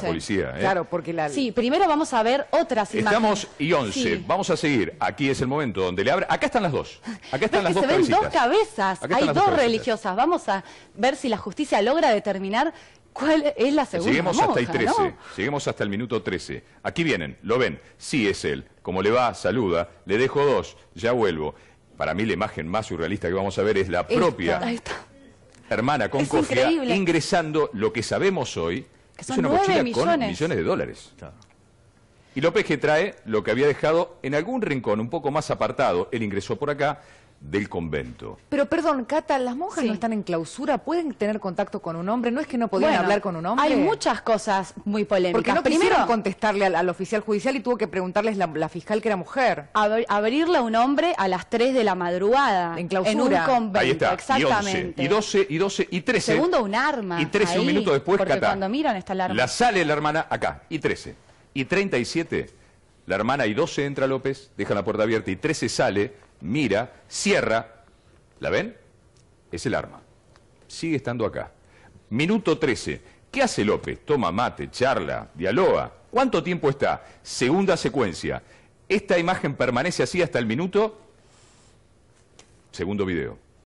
policía. ¿eh? Claro, porque la... Sí, primero vamos a ver otras imágenes. Estamos y 11, vamos a seguir. Aquí es el momento donde le abre. Acá están las dos. Acá están las dos dos Se ven dos cabezas, hay dos, religiosas. Vamos a ver si la justicia logra determinar ¿Cuál es la segunda? seguimos hasta el 13, ¿no? hasta el minuto 13. Aquí vienen, lo ven, sí es él. Como le va, saluda, le dejo dos, ya vuelvo. Para mí la imagen más surrealista que vamos a ver es la propia hermana con ingresando lo que sabemos hoy es una 9 con millones de dólares. Y López que trae lo que había dejado en algún rincón un poco más apartado, él ingresó por acá, del convento. Pero perdón, Cata, las monjas no están en clausura, pueden tener contacto con un hombre, no es que no podían hablar con un hombre. Hay muchas cosas muy polémicas. Porque no Primero, quisieron contestarle al, oficial judicial y tuvo que preguntarles la, fiscal que era mujer. abrirle a un hombre a las 3 de la madrugada. En clausura. En un convento, Ahí está. exactamente. Y, 11, y 12, y 12, y 13. Segundo, un arma. Y 13, un minuto después, porque Cata. cuando miran está el arma. La sale la hermana acá, y 13. Y 37, la hermana y 12 entra López, deja la puerta abierta y 13 sale mira, cierra. ¿La ven? Es el arma. Sigue estando acá. Minuto 13. ¿Qué hace López? Toma mate, charla, dialoga. ¿Cuánto tiempo está? Segunda secuencia. Esta imagen permanece así hasta el minuto. Segundo video.